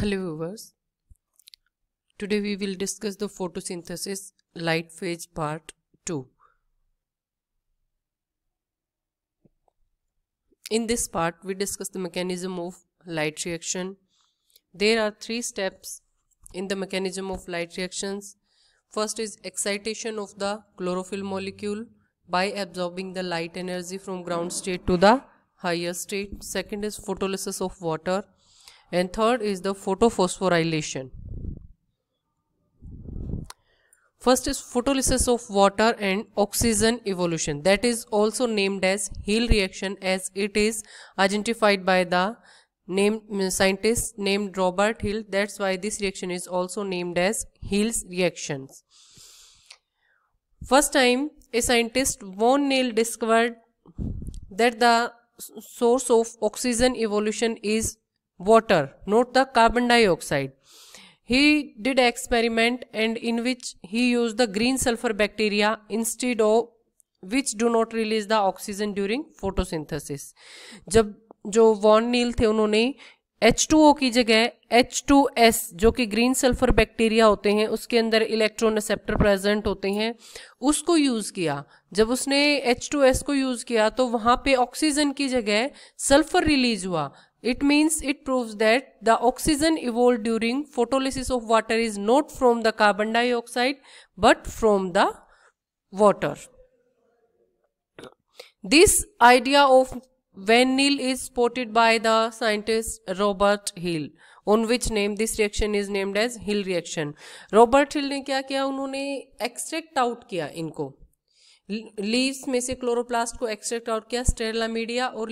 Hello viewers, today we will discuss the photosynthesis light phase part 2. In this part we discuss the mechanism of light reaction. There are three steps in the mechanism of light reactions. First is excitation of the chlorophyll molecule by absorbing the light energy from ground state to the higher state. Second is photolysis of water and third is the photophosphorylation first is photolysis of water and oxygen evolution that is also named as Hill reaction as it is identified by the name mm, scientist named Robert Hill that's why this reaction is also named as Hill's reactions first time a scientist von Neil discovered that the source of oxygen evolution is water, note the carbon dioxide. He did experiment and in which he used the green sulfur bacteria instead of which do not release the oxygen during photosynthesis. jab jo von nil the unhone H2O की जगह H2S जो कि green sulphur bacteria होते हैं उसके अंदर electron receptor present होते हैं उसको यूज़ किया जब उसने H2S को यूज़ किया तो वहाँ पे ऑक्सीजन की जगह सल्फर रिलीज हुआ It means it proves that the oxygen evolved during photolysis of water is not from the carbon dioxide but from the water. This idea of Van Niel is spotted by the scientist Robert Hill on which name this reaction is named as Hill reaction. Robert Hill ने क्या extract उन्होंने extract out leaves इनको leaves में से chloroplast को extract out किया स्टेरला media और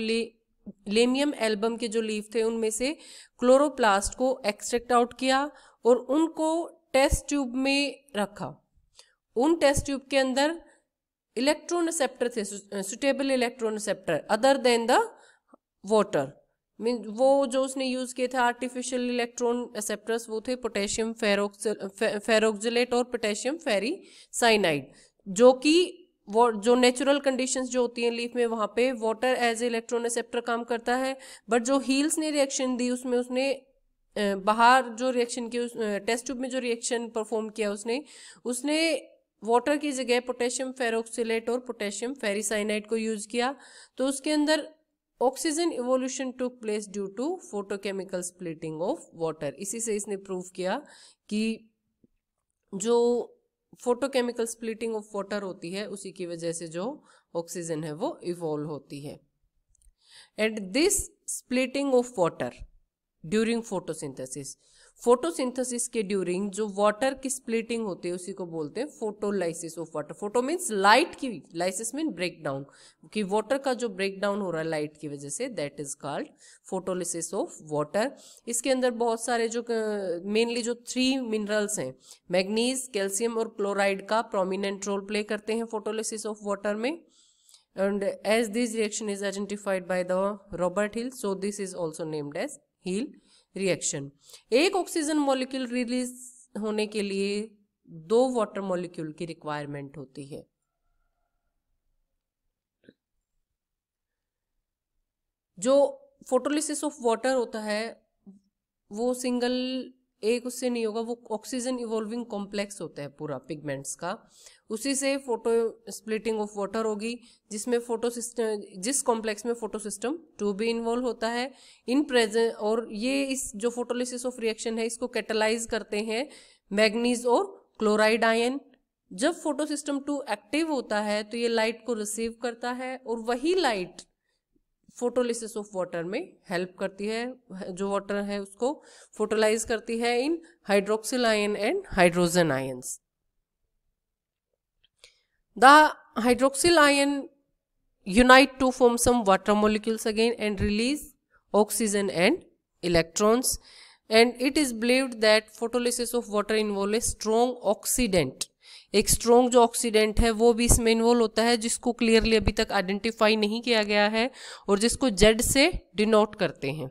लेमियम album के जो लीव थे उनमें से क्लोरोप्लास्ट को एक्सट्रैक्ट आउट किया और उनको टेस्ट ट्यूब में रखा उन टेस्ट ट्यूब के अंदर इलेक्ट्रॉन इलेक्ट्रोनसेप्टर थे suitable electron electron acceptor other than the water mean वो जो उसने यूज किए थे आर्टिफिशियल इलेक्ट्रॉन एक्सेप्टर्स वो थे पोटेशियम फेरोक्सिलेट और पोटेशियम फेरी साइनाइड जो कि वो जो नेचुरल कंडीशंस जो होती हैं लीफ में वहाँ पे वाटर एज इलेक्ट्रॉन रिसेप्टर काम करता है बट जो हील्स ने रिएक्शन दी उसमें उसने बाहर जो रिएक्शन की उस टेस्ट ट्यूब में जो रिएक्शन परफॉर्म किया उसने उसने वाटर की जगह पोटेशियम फेरोक्सिलेट और पोटेशियम फेरिसाइनाइट को यूज किया तो उसके अंदर oxygen evolution took place due to photochemical splitting of water इसी से इसने प्रूव किया कि जो फोटोकेमिकल स्प्लिटिंग ऑफ वाटर होती है उसी की वजह से जो ऑक्सीजन है वो इवॉल्व होती है and this splitting of water during photosynthesis photosynthesis के ड्यूरिंग जो वाटर की स्प्लिटिंग होती है उसी को बोलते हैं photolysis of water photo means light की लाइसिस मीन ब्रेकडाउन कि वाटर का जो ब्रेकडाउन हो रहा है लाइट की वजह से that is called photolysis of water इसके अंदर बहुत सारे जो मेनली जो थ्री मिनरल्स हैं मैग्नीज कैल्शियम और क्लोराइड का प्रोमिनेंट रोल प्ले करते हैं फोटोलिसिस ऑफ वाटर में and as this reaction is identified by the Robert Hill so this is also named as Hill reaction एक ऑक्सीजन मॉलिक्यूल रिलीज होने के लिए दो वाटर मॉलिक्यूल की रिक्वायरमेंट होती है जो फोटोलिसिस ऑफ वाटर होता है वो सिंगल एक उससे नहीं होगा वो ऑक्सीजन इवॉल्विंग कॉम्प्लेक्स होता है पूरा पिगमेंट्स का उसी से फोटो स्प्लिटिंग ऑफ वाटर होगी जिसमें फोटो सिस्टम जिस कॉम्प्लेक्स में फोटो सिस्टम टू भी इन्वॉल्व होता है इन प्रेजेंट और ये इस जो फोटोलिसिस ऑफ रिएक्शन है इसको कैटलाइज करते हैं मैग्नीज और क्लोराइड आयन जब फोटो सिस्टम टू एक्टिव होता है तो ये लाइट को रिसीव करता है और वही लाइट फोटोलिसिस ऑफ वाटर में हेल्प करती है जो वाटर है उसको फोटोलाइज करती है in hydroxyl ion and hydrogen ions The hydroxyl ion unite to form some water molecules again and release oxygen and electrons and it is believed that photolysis of water involves a strong oxidant एक strong जो oxidant है वो भी इसमें involve होता है जिसको clearly अभी तक आइडेंटिफाई नहीं किया गया है और जिसको जेड से डिनोट करते हैं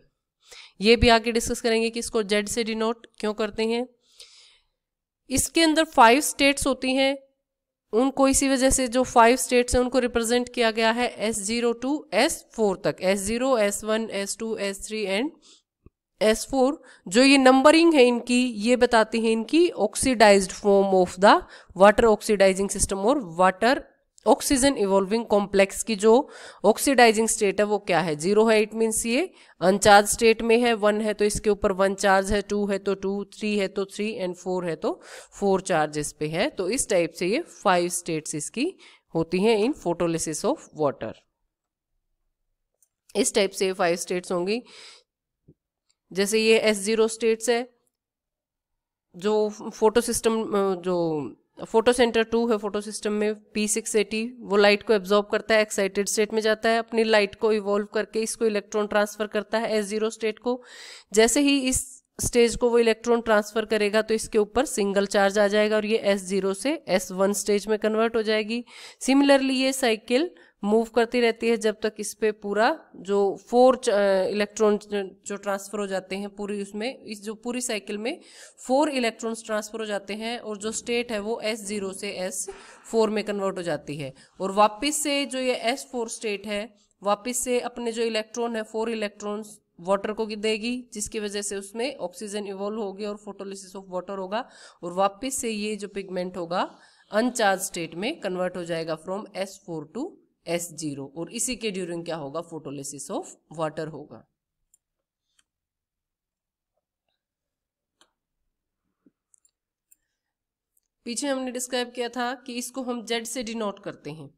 ये भी आगे डिस्कस करेंगे कि इसको जेड से डिनोट क्यों करते हैं इसके अंदर फाइव स्टेट्स होती हैं उनको इसी वजह से जो फाइव स्टेट्स हैं उनको रिप्रेजेंट किया गया है S zero to S four तक S zero S one S two S three and S four जो ये नंबरिंग है इनकी ये बताती है इनकी oxidised form of the water oxidising system और वाटर ऑक्सीजन इवॉल्विंग कॉम्प्लेक्स की जो ऑक्सीडाइजिंग स्टेट है वो क्या है जीरो है इट मीन्स ये अनचार्ज स्टेट में है वन है तो इसके ऊपर वन चार्ज है टू है तो टू थ्री है तो थ्री एंड फोर है तो फोर इस पे है तो इस टाइप से ये फाइव स्टेट्स इसकी होती हैं इन फोटोलिसिस ऑफ वाटर इस टाइप से फाइव स्टेट्स होंगी जैसे ये एस जीरो स्टेट्स है जो फोटो सिस्टम जो फोटो सेंटर टू है फोटो सिस्टम में पी सिक्स एटी वो लाइट को एब्जॉर्ब करता है एक्साइटेड स्टेट में जाता है अपनी लाइट को इवॉल्व करके इसको इलेक्ट्रॉन ट्रांसफर करता है एस जीरो स्टेट को जैसे ही इस स्टेज को वो इलेक्ट्रॉन ट्रांसफर करेगा तो इसके ऊपर सिंगल चार्ज आ जाएगा और ये एस जीरो से एस वन स्टेज में कन्वर्ट हो जाएगी सिमिलरली ये साइकिल मूव करती रहती है जब तक इस पर पूरा जो फोर इलेक्ट्रॉन जो ट्रांसफर हो जाते हैं पूरी उसमें इस जो पूरी साइकिल में फोर इलेक्ट्रॉन्स ट्रांसफर हो जाते हैं और जो स्टेट है वो एस जीरो से एस फोर में कन्वर्ट हो जाती है और वापस से जो ये एस फोर स्टेट है वापस से अपने जो इलेक्ट्रॉन है फोर इलेक्ट्रॉन्स वाटर को देगी जिसकी वजह से उसमें ऑक्सीजन इवॉल्व होगी और फोटोलिसिस ऑफ वाटर होगा और वापस से ये जो पिगमेंट होगा अनचार्ज स्टेट में कन्वर्ट हो जाएगा from S four to S zero और इसी के ड्यूरिंग क्या होगा फोटोलिसिस ऑफ वाटर होगा पीछे हमने डिस्क्राइब किया था कि इसको हम जेड से डिनोट करते हैं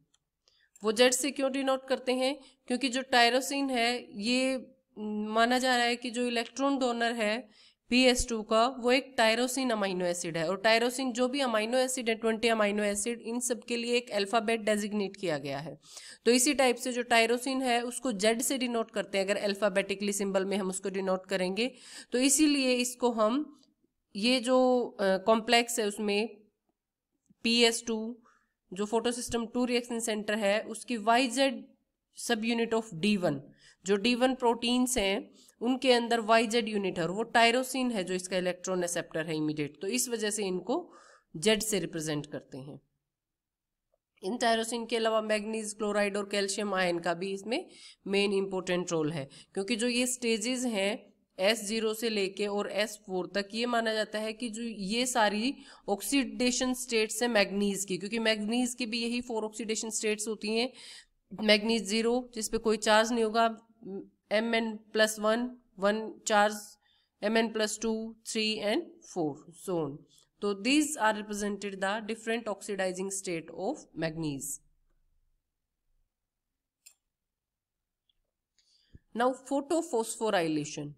वो जेड से क्यों डिनोट करते हैं क्योंकि जो टायरोसिन है ये माना जा रहा है कि जो इलेक्ट्रॉन डोनर है पी एस टू का वो एक टायरोसिन अमाइनो एसिड है और टायरोसिन जो भी अमाइनो एसिड है ट्वेंटी अमाइनो एसिड इन सब के लिए एक अल्फ़ाबेट डेजिग्नेट किया गया है तो इसी टाइप से जो टायरोसिन है उसको जेड से डिनोट करते हैं अगर अल्फ़ाबेटिकली सिंबल में हम उसको डिनोट करेंगे तो इसीलिए इसको हम ये जो कॉम्प्लेक्स है उसमें पी एस टू जो photo system two reaction centre है उसकी Y Z subunit of D one जो डी वन प्रोटीन्स हैं उनके अंदर वाई जेड यूनिट है और वो टायरोसिन है जो इसका इलेक्ट्रॉन एक्सेप्टर है इमीडिएट तो इस वजह से इनको जेड से रिप्रेजेंट करते हैं इन टायरोसिन के अलावा मैग्नीज क्लोराइड और कैल्शियम आयन का भी इसमें मेन इंपॉर्टेंट रोल है क्योंकि जो ये स्टेजेस हैं एस जीरो से लेके और एस फोर तक ये माना जाता है कि जो ये सारी ऑक्सीडेशन स्टेट्स है मैग्नीज की क्योंकि मैग्नीज की भी यही फोर ऑक्सीडेशन स्टेट्स होती हैं मैग्नीज जीरो जिसपे कोई चार्ज नहीं होगा mn plus 1, 1 charge, mn plus 2, 3 and 4 so on. So these are represented the different oxidizing state of manganese. Now photophosphorylation.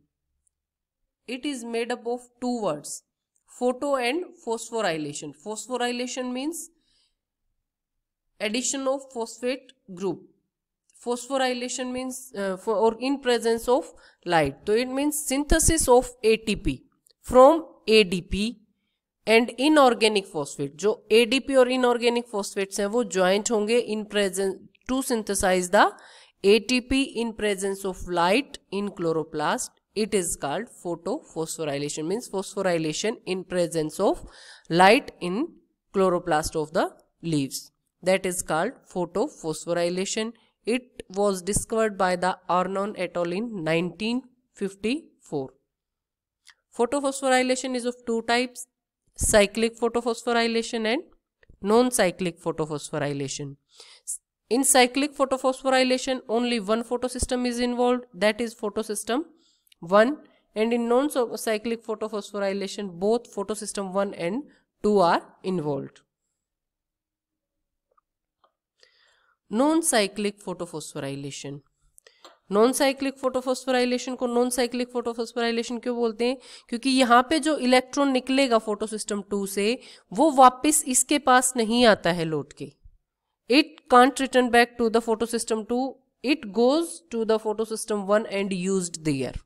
It is made up of two words photo and phosphorylation. Phosphorylation means addition of phosphate group phosphorylation means uh, for, or in presence of light so it means synthesis of ATP from ADP and inorganic phosphate. jo ADP or inorganic phosphates हैं वो joint होंगे in presence to synthesise the ATP in presence of light it is called photophosphorylation means phosphorylation in presence of light in chloroplast of the leaves that is called photophosphorylation it was discovered by the Arnon et al. in 1954. Photophosphorylation is of two types, cyclic photophosphorylation and non-cyclic photophosphorylation. In cyclic photophosphorylation, only one photosystem is involved, that is photosystem 1 and in non-cyclic photophosphorylation, both photosystem 1 and 2 are involved. Non cyclic photophosphorylation non cyclic photophosphorylation को non cyclic photophosphorylation क्यों बोलते हैं क्योंकि यहाँ पे जो electron निकलेगा photo system to से वो वापस इसके पास नहीं आता है लौट के it can't return back to the photo system two it goes to the photo system one and use there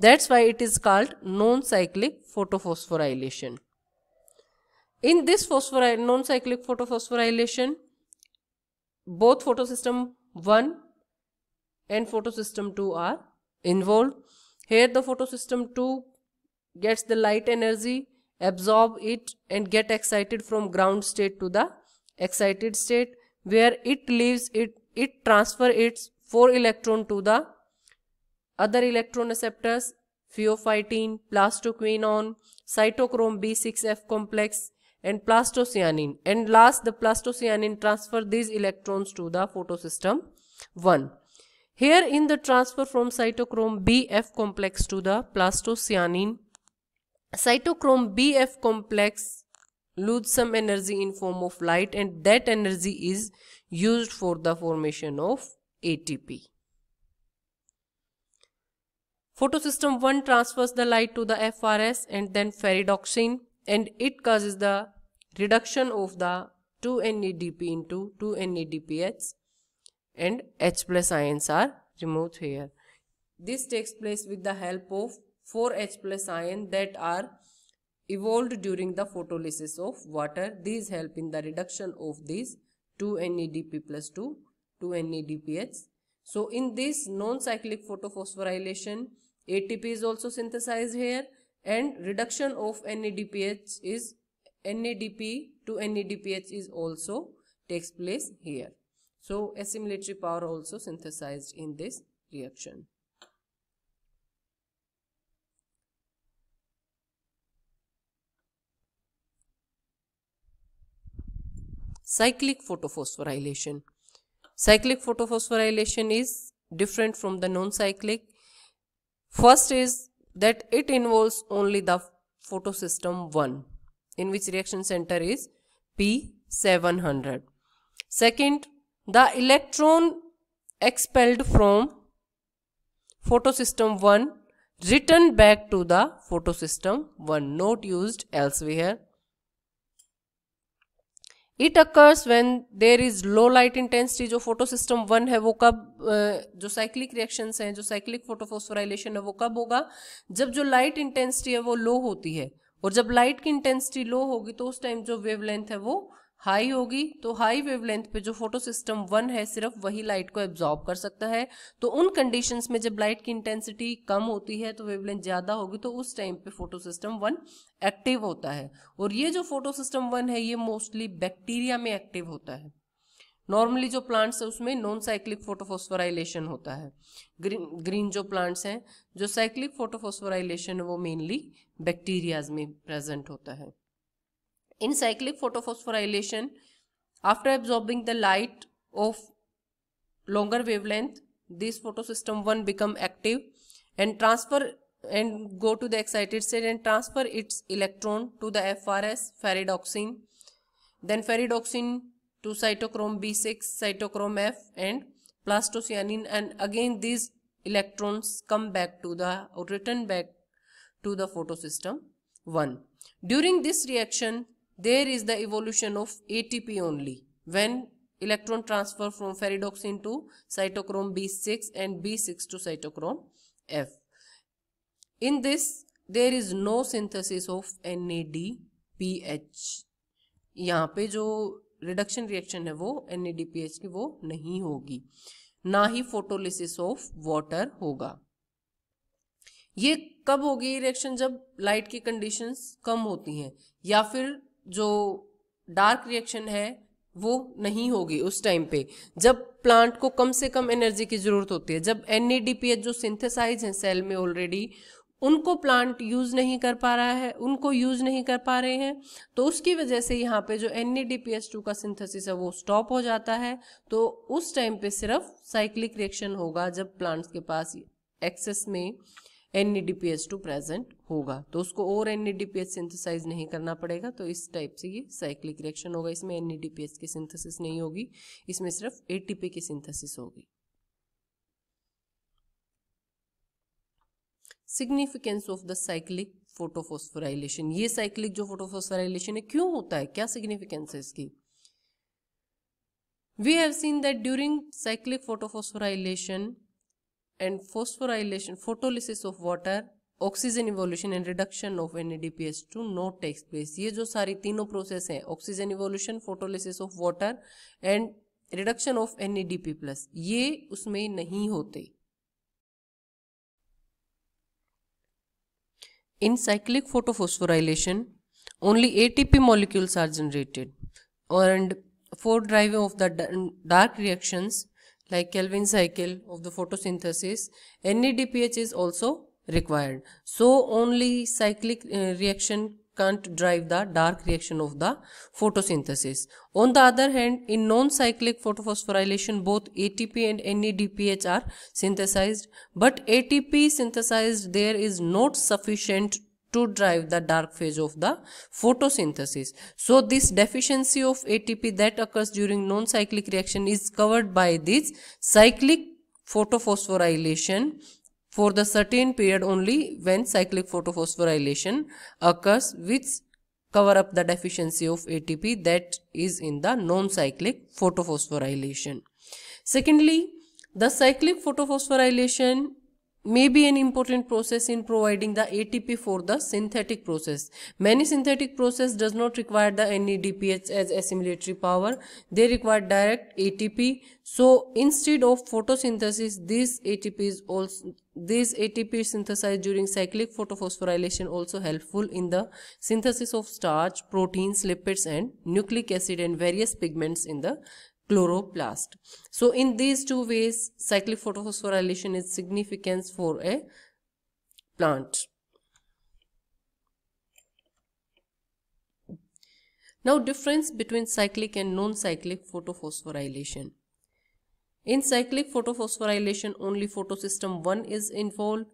that's why it is called non cyclic photophosphorylation in this this non cyclic photophosphorylation both photosystem 1 and photosystem 2 are involved. Here the photosystem 2 gets the light energy, absorb it and get excited from ground state to the excited state where it leaves it, it transfer its 4 electron to the other electron receptors, pheophytine, plastoquinone, cytochrome B6F complex, and plastocyanin and last the plastocyanin transfer these electrons to the photosystem 1. Here in the transfer from cytochrome BF complex to the plastocyanin, cytochrome BF complex lose some energy in form of light and that energy is used for the formation of ATP. Photosystem 1 transfers the light to the FRS and then ferredoxin and it causes the reduction of the 2NADP into 2NADPH and H plus ions are removed here. This takes place with the help of 4 H plus ions that are evolved during the photolysis of water. These help in the reduction of these 2NADP plus 2, 2NADPH. So in this non-cyclic photophosphorylation, ATP is also synthesized here and reduction of NADPH is NADP to NADPH is also takes place here. So assimilatory power also synthesized in this reaction. Cyclic photophosphorylation. Cyclic photophosphorylation is different from the non-cyclic. First is that it involves only the photosystem 1 in which reaction center is P700. Second, the electron expelled from photosystem 1 returned back to the photosystem 1 not used elsewhere it occurs when there is low light intensity जो photo system one है वो कब जो cyclic reaction है जो cyclic photophosphorylation है वो कब होगा जब जो लाइट इंटेंसिटी है वो लो होती है और जब लाइट की इंटेंसिटी लो होगी तो उस टाइम जो वेवलेंथ है वो हाई होगी तो हाई वेवलेंथ पे जो फोटो सिस्टम वन है सिर्फ वही लाइट को एब्जॉर्ब कर सकता है तो उन कंडीशंस में जब लाइट की इंटेंसिटी कम होती है तो वेवलेंथ ज़्यादा होगी तो उस टाइम पे फोटो सिस्टम वन एक्टिव होता है और ये जो फोटो सिस्टम वन है ये मोस्टली बैक्टीरिया में एक्टिव होता है नॉर्मली जो प्लांट्स है उसमें नॉन साइक्लिक फोटोफॉस्फोराइलेशन होता है ग्रीन ग्रीन जो प्लांट्स हैं जो साइक्लिक फोटोफॉस्फोराइलेशन है वो मेनली बैक्टीरियाज में प्रेजेंट होता है In cyclic photophosphorylation, after absorbing the light of longer wavelength, this photosystem 1 become active and transfer and go to the excited state and transfer its electron to the FRS ferredoxin, Then ferredoxin to cytochrome B6, cytochrome F and plastocyanin and again these electrons come back to the return back to the photosystem 1. During this reaction there is the evolution of ATP only when electron transfer from ferredoxin to cytochrome B6 and B6 to cytochrome F. In this, there is no synthesis of NADPH. यहाँ पे जो reduction reaction है वो NADPH की वो नहीं होगी ना ही फोटोलिसिस ऑफ वाटर होगा ये कब होगी रिएक्शन जब लाइट की कंडीशंस कम होती हैं या फिर जो डार्क रिएक्शन है वो नहीं होगी उस टाइम पे जब प्लांट को कम से कम एनर्जी की ज़रूरत होती है जब एन जो सिंथेसाइज है सेल में ऑलरेडी उनको प्लांट यूज़ नहीं कर पा रहा है उनको यूज़ नहीं कर पा रहे हैं तो उसकी वजह से यहाँ पे जो एन का सिंथेसिस है वो स्टॉप हो जाता है तो उस टाइम पे सिर्फ साइक्लिक रिएक्शन होगा जब प्लांट्स के पास एक्सेस में एन टू प्रेजेंट होगा तो उसको और एन सिंथेसाइज नहीं करना पड़ेगा तो इस टाइप से ये साइक्लिक रिएक्शन होगा इसमें एन की सिंथेसिस नहीं होगी इसमें सिर्फ ए की सिंथेसिस होगी significance of the cyclic photophosphorylation ये साइक्लिक जो फोटोफोस्फोराइलेशन है क्यों होता है क्या सिग्निफिकेंस है इसकी we have seen that during cyclic photophosphorylation and phosphorylation photolysis of water oxygen evolution and reduction of N NADPs to no takes place ये जो सारी तीनों प्रोसेस हैं oxygen evolution photolysis of water and reduction of NADP plus ये उसमें नहीं होते in cyclic photophosphorylation only ATP molecules are generated and for drive of the dark reactions like Kelvin cycle of the photosynthesis, NADPH is also required. So only cyclic uh, reaction can't drive the dark reaction of the photosynthesis. On the other hand, in non-cyclic photophosphorylation, both ATP and NADPH are synthesized, but ATP synthesized there is not sufficient to drive the dark phase of the photosynthesis. So this deficiency of ATP that occurs during non-cyclic reaction is covered by this cyclic photophosphorylation for the certain period only when cyclic photophosphorylation occurs which cover up the deficiency of ATP that is in the non-cyclic photophosphorylation. Secondly, the cyclic photophosphorylation may be an important process in providing the ATP for the synthetic process. Many synthetic process does not require the NADPH as assimilatory power. They require direct ATP. So instead of photosynthesis, these ATP is also these ATP synthesized during cyclic photophosphorylation also helpful in the synthesis of starch, proteins, lipids and nucleic acid and various pigments in the chloroplast. So in these two ways, cyclic photophosphorylation is significance for a plant. Now difference between cyclic and non-cyclic photophosphorylation. In cyclic photophosphorylation only photosystem 1 is involved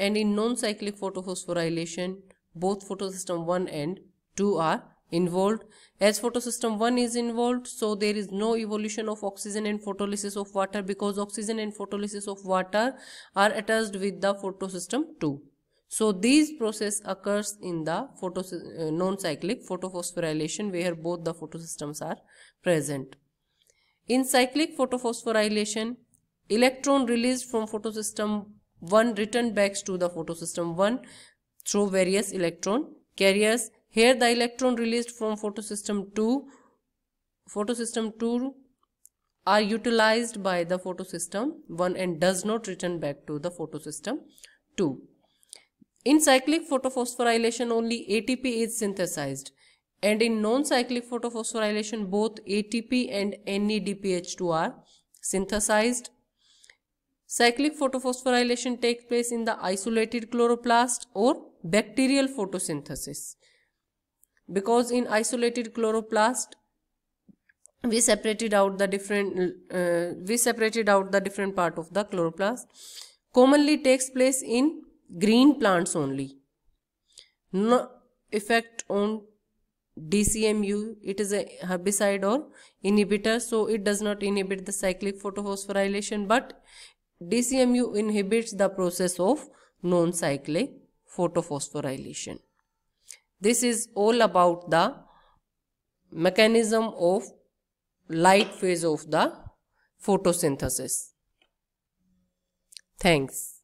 and in non-cyclic photophosphorylation both photosystem 1 and 2 are involved. As photosystem 1 is involved, so there is no evolution of oxygen and photolysis of water because oxygen and photolysis of water are attached with the photosystem 2. So these process occurs in the photos uh, non-cyclic photophosphorylation where both the photosystems are present. In cyclic photophosphorylation, electron released from photosystem 1 return back to the photosystem 1 through various electron carriers here the electron released from photosystem 2, photosystem 2 are utilized by the photosystem 1 and does not return back to the photosystem 2. In cyclic photophosphorylation only ATP is synthesized and in non-cyclic photophosphorylation both ATP and NADPH2 are synthesized. Cyclic photophosphorylation takes place in the isolated chloroplast or bacterial photosynthesis because in isolated chloroplast we separated out the different uh, we separated out the different part of the chloroplast commonly takes place in green plants only no effect on DCMU it is a herbicide or inhibitor so it does not inhibit the cyclic photophosphorylation but DCMU inhibits the process of non-cyclic photophosphorylation this is all about the mechanism of light phase of the photosynthesis. Thanks.